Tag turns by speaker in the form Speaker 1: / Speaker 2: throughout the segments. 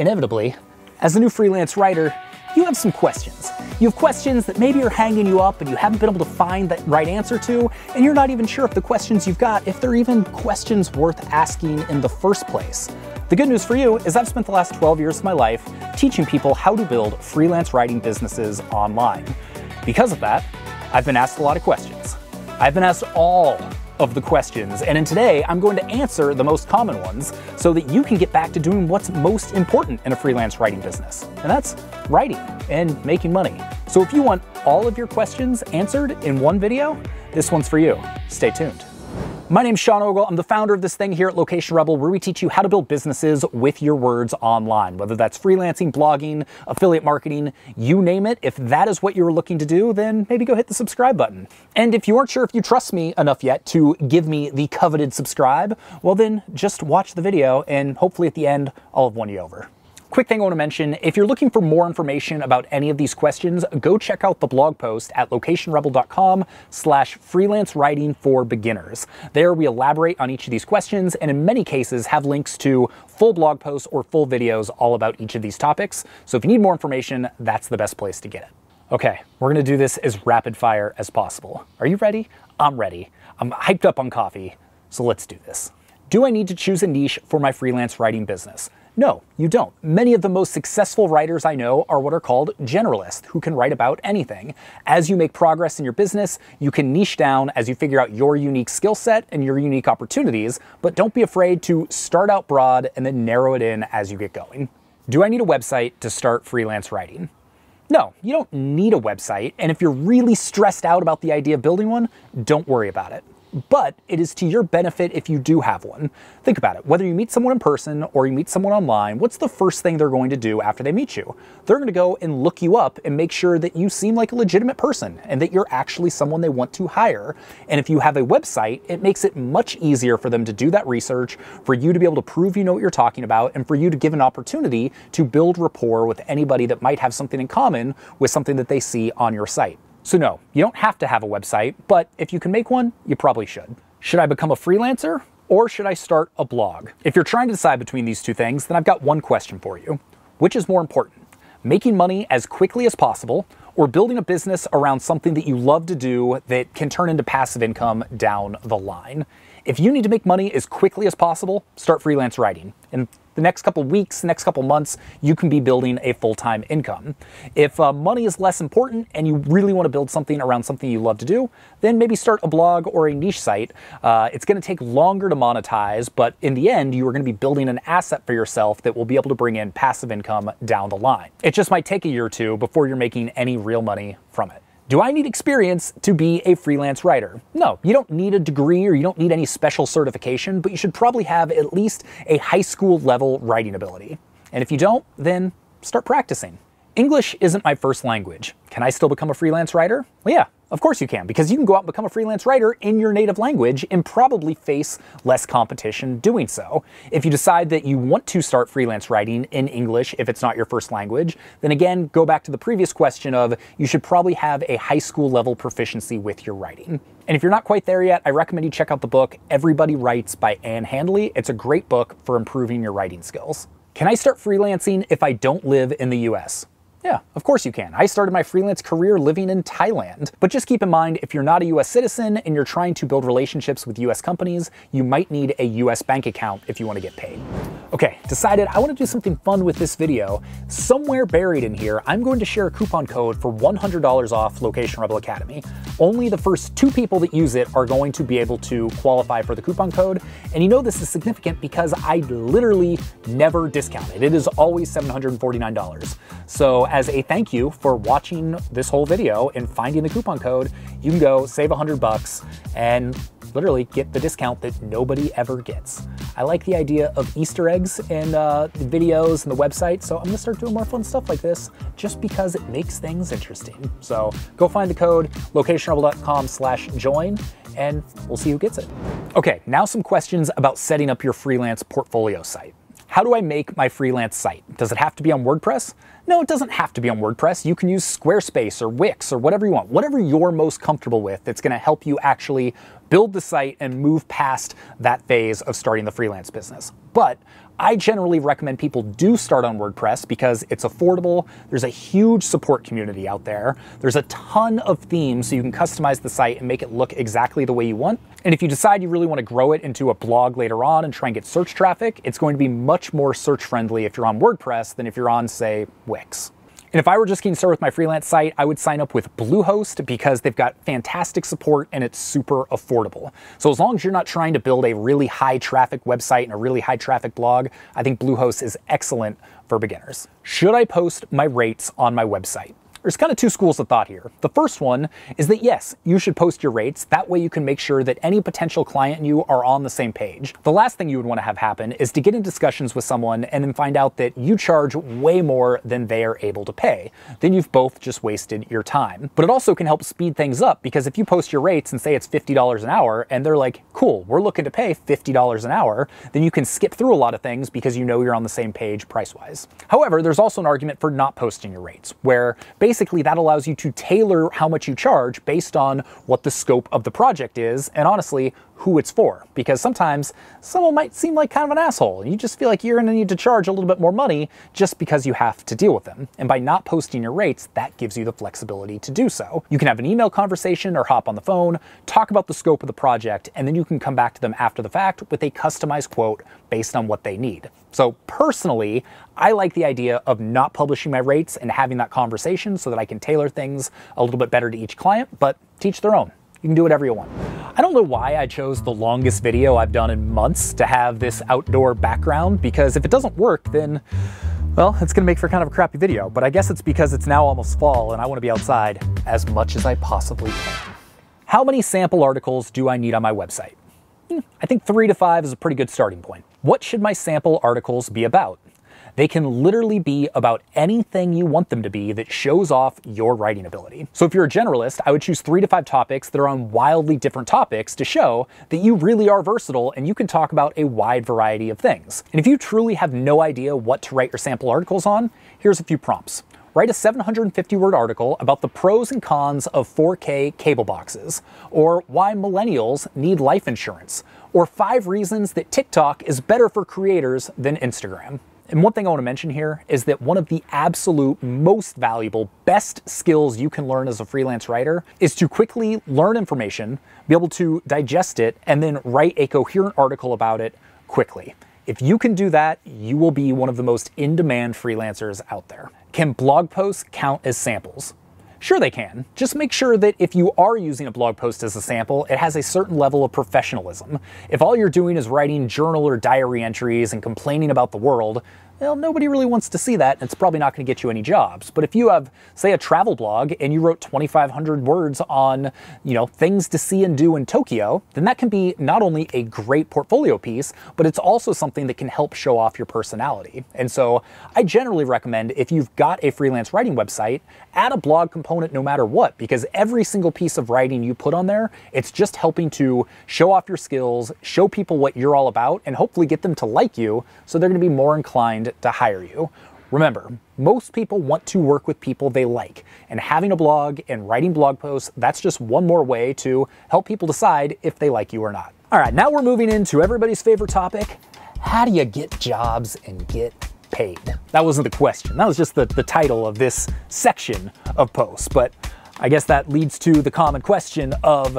Speaker 1: Inevitably, as a new freelance writer, you have some questions. You have questions that maybe are hanging you up and you haven't been able to find that right answer to, and you're not even sure if the questions you've got, if they're even questions worth asking in the first place. The good news for you is I've spent the last 12 years of my life teaching people how to build freelance writing businesses online. Because of that, I've been asked a lot of questions. I've been asked all of the questions, and in today, I'm going to answer the most common ones so that you can get back to doing what's most important in a freelance writing business, and that's writing and making money. So if you want all of your questions answered in one video, this one's for you. Stay tuned. My name's Sean Ogle. I'm the founder of this thing here at Location Rebel, where we teach you how to build businesses with your words online, whether that's freelancing, blogging, affiliate marketing, you name it. If that is what you're looking to do, then maybe go hit the subscribe button. And if you aren't sure if you trust me enough yet to give me the coveted subscribe, well, then just watch the video and hopefully at the end, I'll have won you over. Quick thing I want to mention, if you're looking for more information about any of these questions, go check out the blog post at locationrebel.com slash freelance writing for beginners. There we elaborate on each of these questions and in many cases have links to full blog posts or full videos all about each of these topics. So if you need more information, that's the best place to get it. Okay, we're gonna do this as rapid fire as possible. Are you ready? I'm ready. I'm hyped up on coffee, so let's do this. Do I need to choose a niche for my freelance writing business? No, you don't. Many of the most successful writers I know are what are called generalists, who can write about anything. As you make progress in your business, you can niche down as you figure out your unique skill set and your unique opportunities, but don't be afraid to start out broad and then narrow it in as you get going. Do I need a website to start freelance writing? No, you don't need a website, and if you're really stressed out about the idea of building one, don't worry about it but it is to your benefit if you do have one. Think about it. Whether you meet someone in person or you meet someone online, what's the first thing they're going to do after they meet you? They're going to go and look you up and make sure that you seem like a legitimate person and that you're actually someone they want to hire. And if you have a website, it makes it much easier for them to do that research, for you to be able to prove you know what you're talking about, and for you to give an opportunity to build rapport with anybody that might have something in common with something that they see on your site. So, no, you don't have to have a website, but if you can make one, you probably should. Should I become a freelancer or should I start a blog? If you're trying to decide between these two things, then I've got one question for you. Which is more important, making money as quickly as possible or building a business around something that you love to do that can turn into passive income down the line? If you need to make money as quickly as possible, start freelance writing. And the next couple weeks, the next couple months, you can be building a full time income. If uh, money is less important and you really want to build something around something you love to do, then maybe start a blog or a niche site. Uh, it's going to take longer to monetize, but in the end, you are going to be building an asset for yourself that will be able to bring in passive income down the line. It just might take a year or two before you're making any real money from it. Do I need experience to be a freelance writer? No, you don't need a degree or you don't need any special certification, but you should probably have at least a high school level writing ability. And if you don't, then start practicing. English isn't my first language. Can I still become a freelance writer? Well, yeah, of course you can, because you can go out and become a freelance writer in your native language and probably face less competition doing so. If you decide that you want to start freelance writing in English if it's not your first language, then again, go back to the previous question of you should probably have a high school level proficiency with your writing. And if you're not quite there yet, I recommend you check out the book Everybody Writes by Anne Handley. It's a great book for improving your writing skills. Can I start freelancing if I don't live in the US? Yeah, of course you can. I started my freelance career living in Thailand. But just keep in mind, if you're not a US citizen and you're trying to build relationships with US companies, you might need a US bank account if you want to get paid. Okay, decided I want to do something fun with this video. Somewhere buried in here, I'm going to share a coupon code for $100 off Location Rebel Academy. Only the first two people that use it are going to be able to qualify for the coupon code. And you know this is significant because I literally never discount it. It is always $749. So as a thank you for watching this whole video and finding the coupon code, you can go save 100 bucks and literally get the discount that nobody ever gets. I like the idea of Easter eggs in uh, the videos and the website, so I'm gonna start doing more fun stuff like this just because it makes things interesting. So go find the code, locationrebel.com slash join, and we'll see who gets it. Okay, now some questions about setting up your freelance portfolio site. How do I make my freelance site? Does it have to be on WordPress? No, it doesn't have to be on WordPress. You can use Squarespace or Wix or whatever you want, whatever you're most comfortable with that's going to help you actually build the site and move past that phase of starting the freelance business. But I generally recommend people do start on WordPress because it's affordable. There's a huge support community out there. There's a ton of themes so you can customize the site and make it look exactly the way you want. And if you decide you really want to grow it into a blog later on and try and get search traffic, it's going to be much more search friendly if you're on WordPress than if you're on, say, Wix. And if I were just getting started with my freelance site, I would sign up with Bluehost because they've got fantastic support and it's super affordable. So as long as you're not trying to build a really high traffic website and a really high traffic blog, I think Bluehost is excellent for beginners. Should I post my rates on my website? There's kind of two schools of thought here. The first one is that yes, you should post your rates. That way you can make sure that any potential client and you are on the same page. The last thing you would want to have happen is to get in discussions with someone and then find out that you charge way more than they are able to pay. Then you've both just wasted your time. But it also can help speed things up because if you post your rates and say it's $50 an hour and they're like, cool, we're looking to pay $50 an hour, then you can skip through a lot of things because you know you're on the same page price wise. However, there's also an argument for not posting your rates where basically basically that allows you to tailor how much you charge based on what the scope of the project is, and honestly, who it's for. Because sometimes someone might seem like kind of an asshole, and you just feel like you're gonna need to charge a little bit more money just because you have to deal with them. And by not posting your rates, that gives you the flexibility to do so. You can have an email conversation or hop on the phone, talk about the scope of the project, and then you can come back to them after the fact with a customized quote based on what they need. So personally, I like the idea of not publishing my rates and having that conversation so that I can tailor things a little bit better to each client, but teach their own. You can do whatever you want. I don't know why I chose the longest video I've done in months to have this outdoor background because if it doesn't work, then well, it's gonna make for kind of a crappy video, but I guess it's because it's now almost fall and I wanna be outside as much as I possibly can. How many sample articles do I need on my website? Hmm, I think three to five is a pretty good starting point. What should my sample articles be about? They can literally be about anything you want them to be that shows off your writing ability. So if you're a generalist, I would choose three to five topics that are on wildly different topics to show that you really are versatile and you can talk about a wide variety of things. And if you truly have no idea what to write your sample articles on, here's a few prompts write a 750 word article about the pros and cons of 4K cable boxes, or why millennials need life insurance, or five reasons that TikTok is better for creators than Instagram. And one thing I want to mention here is that one of the absolute most valuable, best skills you can learn as a freelance writer is to quickly learn information, be able to digest it, and then write a coherent article about it quickly. If you can do that, you will be one of the most in demand freelancers out there. Can blog posts count as samples? Sure, they can. Just make sure that if you are using a blog post as a sample, it has a certain level of professionalism. If all you're doing is writing journal or diary entries and complaining about the world, well, nobody really wants to see that, and it's probably not going to get you any jobs. But if you have, say, a travel blog and you wrote 2,500 words on, you know, things to see and do in Tokyo, then that can be not only a great portfolio piece, but it's also something that can help show off your personality. And so I generally recommend if you've got a freelance writing website, add a blog component no matter what, because every single piece of writing you put on there, it's just helping to show off your skills, show people what you're all about, and hopefully get them to like you so they're going to be more inclined to hire you. Remember, most people want to work with people they like, and having a blog and writing blog posts, that's just one more way to help people decide if they like you or not. All right, now we're moving into everybody's favorite topic. How do you get jobs and get paid? That wasn't the question. That was just the, the title of this section of posts. But I guess that leads to the common question of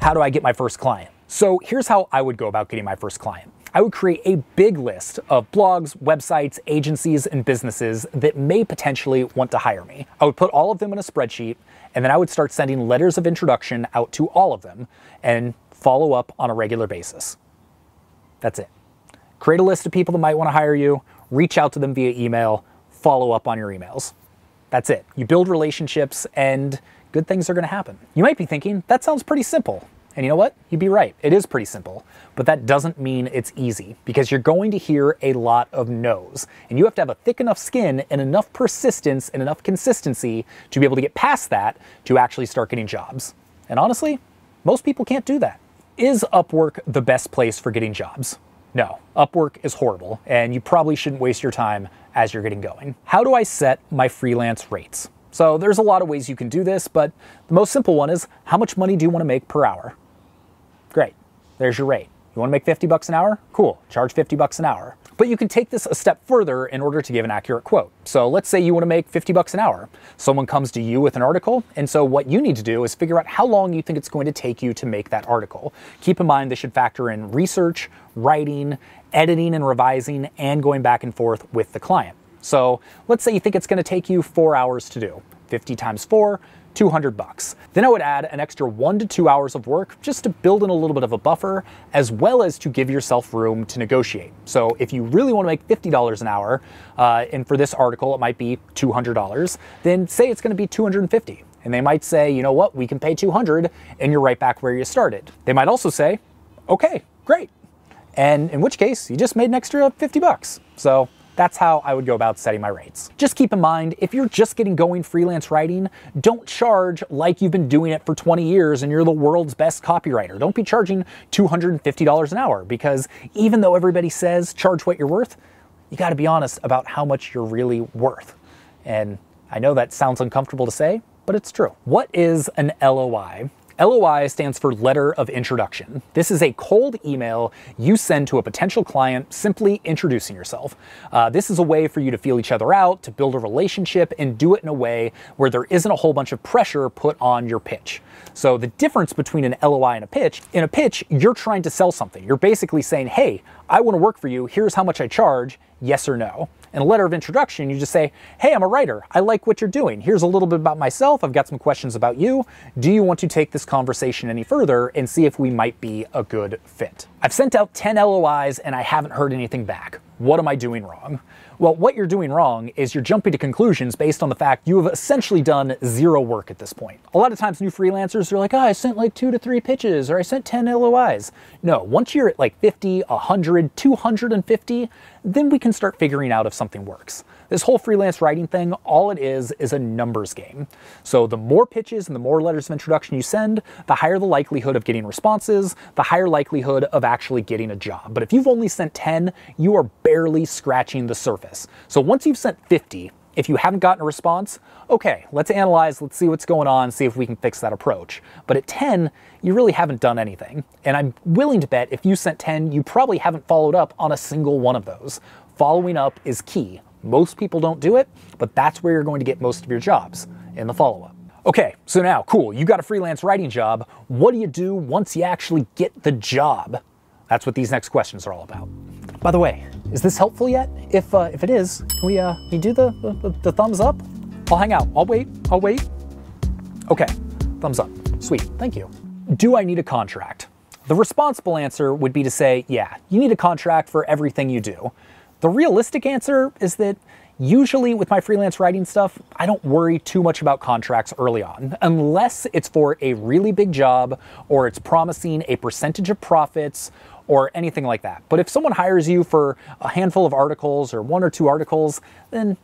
Speaker 1: how do I get my first client? So here's how I would go about getting my first client. I would create a big list of blogs, websites, agencies, and businesses that may potentially want to hire me. I would put all of them in a spreadsheet, and then I would start sending letters of introduction out to all of them and follow up on a regular basis. That's it. Create a list of people that might want to hire you, reach out to them via email, follow up on your emails. That's it. You build relationships, and good things are going to happen. You might be thinking, that sounds pretty simple. And you know what? You'd be right. It is pretty simple, but that doesn't mean it's easy because you're going to hear a lot of no's. And you have to have a thick enough skin and enough persistence and enough consistency to be able to get past that to actually start getting jobs. And honestly, most people can't do that. Is Upwork the best place for getting jobs? No, Upwork is horrible, and you probably shouldn't waste your time as you're getting going. How do I set my freelance rates? So there's a lot of ways you can do this, but the most simple one is how much money do you want to make per hour? There's your rate. You want to make 50 bucks an hour? Cool, charge 50 bucks an hour. But you can take this a step further in order to give an accurate quote. So let's say you want to make 50 bucks an hour. Someone comes to you with an article, and so what you need to do is figure out how long you think it's going to take you to make that article. Keep in mind this should factor in research, writing, editing and revising, and going back and forth with the client. So let's say you think it's going to take you four hours to do. 50 times four, 200 bucks. Then I would add an extra one to two hours of work just to build in a little bit of a buffer, as well as to give yourself room to negotiate. So if you really want to make $50 an hour, uh, and for this article it might be $200, then say it's going to be 250 and they might say, you know what, we can pay 200 and you're right back where you started. They might also say, okay, great. And in which case, you just made an extra 50 bucks. So that's how I would go about setting my rates. Just keep in mind, if you're just getting going freelance writing, don't charge like you've been doing it for 20 years and you're the world's best copywriter. Don't be charging $250 an hour because even though everybody says charge what you're worth, you gotta be honest about how much you're really worth. And I know that sounds uncomfortable to say, but it's true. What is an LOI? LOI stands for Letter of Introduction. This is a cold email you send to a potential client simply introducing yourself. Uh, this is a way for you to feel each other out, to build a relationship, and do it in a way where there isn't a whole bunch of pressure put on your pitch. So, the difference between an LOI and a pitch in a pitch, you're trying to sell something. You're basically saying, hey, I want to work for you. Here's how much I charge, yes or no in a letter of introduction, you just say, Hey, I'm a writer. I like what you're doing. Here's a little bit about myself. I've got some questions about you. Do you want to take this conversation any further and see if we might be a good fit? I've sent out 10 LOIs and I haven't heard anything back. What am I doing wrong? Well, what you're doing wrong is you're jumping to conclusions based on the fact you have essentially done zero work at this point. A lot of times, new freelancers are like, oh, I sent like two to three pitches or I sent 10 LOIs. No, once you're at like 50, 100, 250, then we can start figuring out if something works. This whole freelance writing thing, all it is, is a numbers game. So the more pitches and the more letters of introduction you send, the higher the likelihood of getting responses, the higher likelihood of actually getting a job. But if you've only sent 10, you are barely scratching the surface surface. So once you've sent 50, if you haven't gotten a response, okay, let's analyze, let's see what's going on, see if we can fix that approach. But at 10, you really haven't done anything. And I'm willing to bet if you sent 10, you probably haven't followed up on a single one of those. Following up is key. Most people don't do it, but that's where you're going to get most of your jobs in the follow up. Okay, so now, cool, you got a freelance writing job. What do you do once you actually get the job? That's what these next questions are all about. By the way, is this helpful yet? If, uh, if it is, can we, uh, can you do the, the, the thumbs up? I'll hang out. I'll wait. I'll wait. Okay, thumbs up. Sweet, thank you. Do I need a contract? The responsible answer would be to say, yeah, you need a contract for everything you do. The realistic answer is that usually with my freelance writing stuff, I don't worry too much about contracts early on, unless it's for a really big job or it's promising a percentage of profits or anything like that. But if someone hires you for a handful of articles or one or two articles, then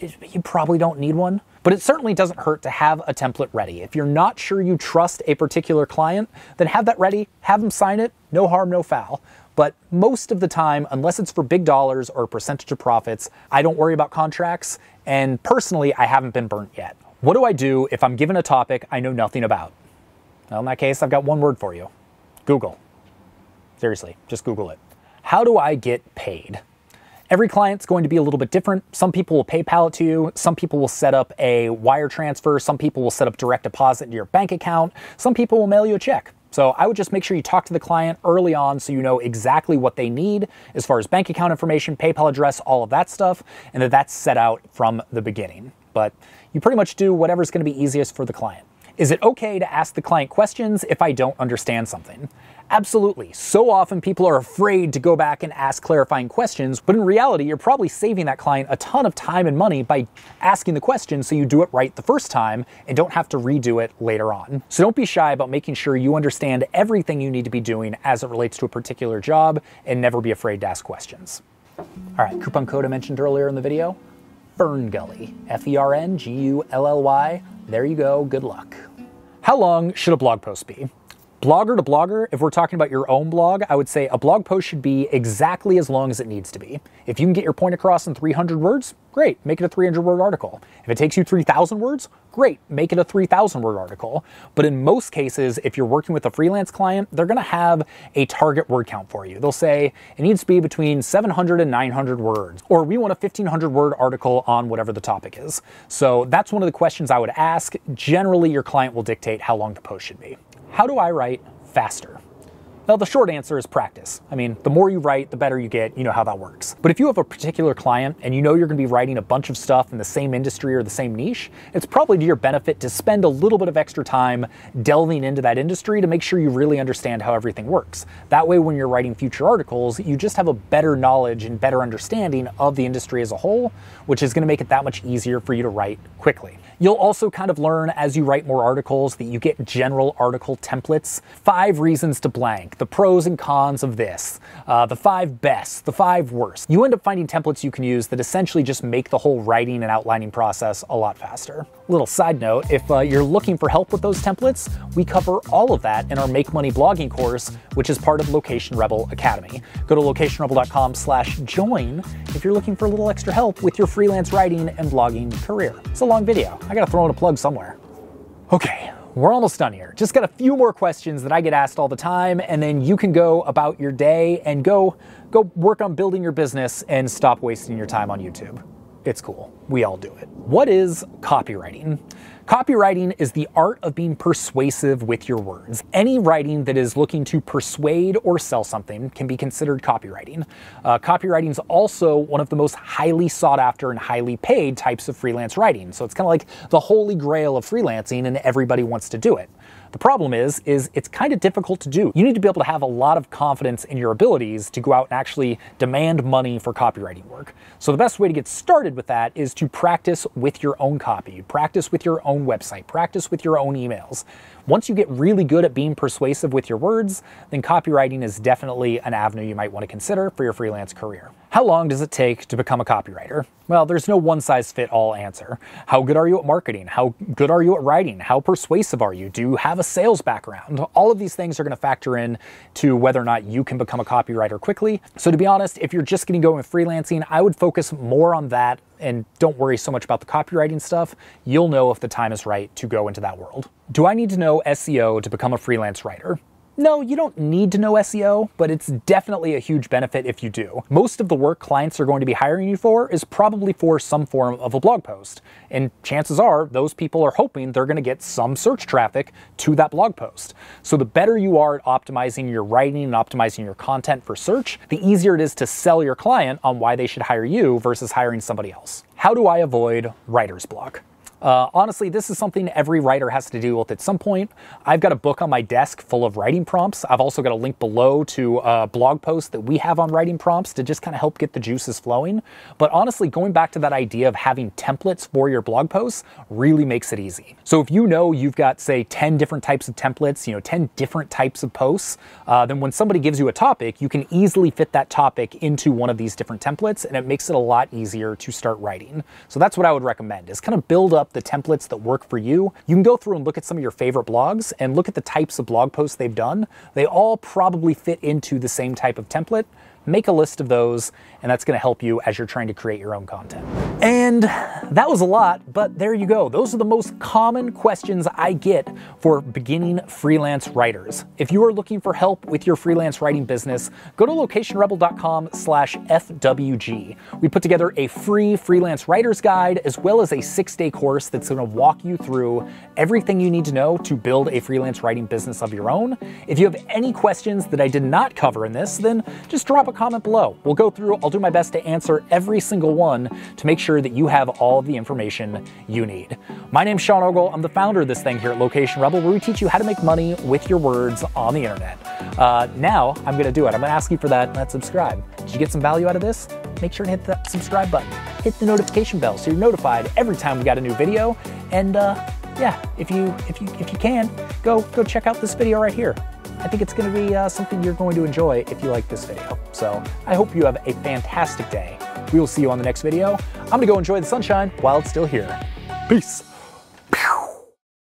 Speaker 1: you probably don't need one. But it certainly doesn't hurt to have a template ready. If you're not sure you trust a particular client, then have that ready, have them sign it, no harm, no foul. But most of the time, unless it's for big dollars or percentage of profits, I don't worry about contracts. And personally, I haven't been burnt yet. What do I do if I'm given a topic I know nothing about? Well, in that case, I've got one word for you Google. Seriously, just Google it. How do I get paid? Every client's going to be a little bit different. Some people will PayPal it to you. Some people will set up a wire transfer. Some people will set up direct deposit in your bank account. Some people will mail you a check. So I would just make sure you talk to the client early on so you know exactly what they need as far as bank account information, PayPal address, all of that stuff, and that that's set out from the beginning. But you pretty much do whatever's going to be easiest for the client. Is it okay to ask the client questions if I don't understand something? Absolutely. So often people are afraid to go back and ask clarifying questions, but in reality, you're probably saving that client a ton of time and money by asking the question so you do it right the first time and don't have to redo it later on. So don't be shy about making sure you understand everything you need to be doing as it relates to a particular job and never be afraid to ask questions. All right, coupon code I mentioned earlier in the video, Ferngully, F-E-R-N-G-U-L-L-Y, there you go. Good luck. How long should a blog post be? blogger to blogger, if we're talking about your own blog, I would say a blog post should be exactly as long as it needs to be. If you can get your point across in 300 words, great, make it a 300 word article. If it takes you 3,000 words, great, make it a 3,000 word article. But in most cases, if you're working with a freelance client, they're gonna have a target word count for you. They'll say it needs to be between 700 and 900 words, or we want a 1,500 word article on whatever the topic is. So that's one of the questions I would ask. Generally, your client will dictate how long the post should be how do I write faster? Now, the short answer is practice. I mean, the more you write, the better you get. You know how that works. But if you have a particular client and you know you're going to be writing a bunch of stuff in the same industry or the same niche, it's probably to your benefit to spend a little bit of extra time delving into that industry to make sure you really understand how everything works. That way, when you're writing future articles, you just have a better knowledge and better understanding of the industry as a whole, which is going to make it that much easier for you to write quickly. You'll also kind of learn as you write more articles that you get general article templates. Five reasons to blank, the pros and cons of this, uh, the five best, the five worst. You end up finding templates you can use that essentially just make the whole writing and outlining process a lot faster. Little side note, if uh, you're looking for help with those templates, we cover all of that in our Make Money blogging course, which is part of Location Rebel Academy. Go to locationrebel.com slash join if you're looking for a little extra help with your freelance writing and blogging career. It's a long video. I gotta throw in a plug somewhere. Okay, we're almost done here. Just got a few more questions that I get asked all the time, and then you can go about your day and go go work on building your business and stop wasting your time on YouTube. It's cool. We all do it. What is copywriting? Copywriting is the art of being persuasive with your words. Any writing that is looking to persuade or sell something can be considered copywriting. Uh, copywriting is also one of the most highly sought after and highly paid types of freelance writing. So it's kind of like the holy grail of freelancing and everybody wants to do it. The problem is, is it's kind of difficult to do. You need to be able to have a lot of confidence in your abilities to go out and actually demand money for copywriting work. So the best way to get started with that is to practice with your own copy, practice with your own own website, practice with your own emails. Once you get really good at being persuasive with your words, then copywriting is definitely an avenue you might want to consider for your freelance career. How long does it take to become a copywriter? Well, there's no one size fit all answer. How good are you at marketing? How good are you at writing? How persuasive are you? Do you have a sales background? All of these things are going to factor in to whether or not you can become a copywriter quickly. So to be honest, if you're just getting going with freelancing, I would focus more on that and don't worry so much about the copywriting stuff. You'll know if the time is right to go into that world. Do I need to know SEO to become a freelance writer? No, you don't need to know SEO, but it's definitely a huge benefit if you do. Most of the work clients are going to be hiring you for is probably for some form of a blog post. And chances are those people are hoping they're going to get some search traffic to that blog post. So the better you are at optimizing your writing and optimizing your content for search, the easier it is to sell your client on why they should hire you versus hiring somebody else. How do I avoid writer's block? Uh, honestly, this is something every writer has to deal with at some point. I've got a book on my desk full of writing prompts. I've also got a link below to a blog post that we have on writing prompts to just kind of help get the juices flowing. But honestly, going back to that idea of having templates for your blog posts really makes it easy. So if you know you've got, say, 10 different types of templates, you know, 10 different types of posts, uh, then when somebody gives you a topic, you can easily fit that topic into one of these different templates and it makes it a lot easier to start writing. So that's what I would recommend is kind of build up the templates that work for you. You can go through and look at some of your favorite blogs and look at the types of blog posts they've done. They all probably fit into the same type of template make a list of those, and that's gonna help you as you're trying to create your own content. And that was a lot, but there you go. Those are the most common questions I get for beginning freelance writers. If you are looking for help with your freelance writing business, go to locationrebel.com slash FWG. We put together a free freelance writer's guide as well as a six-day course that's gonna walk you through everything you need to know to build a freelance writing business of your own. If you have any questions that I did not cover in this, then just drop a comment below. We'll go through, I'll do my best to answer every single one to make sure that you have all of the information you need. My name's Sean Ogle. I'm the founder of this thing here at Location Rebel, where we teach you how to make money with your words on the internet. Uh, now I'm going to do it. I'm going to ask you for that, that subscribe. Did you get some value out of this? Make sure to hit that subscribe button. Hit the notification bell so you're notified every time we got a new video. And uh, yeah, if you if you if you can, go go check out this video right here. I think it's gonna be uh, something you're going to enjoy if you like this video. So I hope you have a fantastic day. We will see you on the next video. I'm gonna go enjoy the sunshine while it's still here. Peace.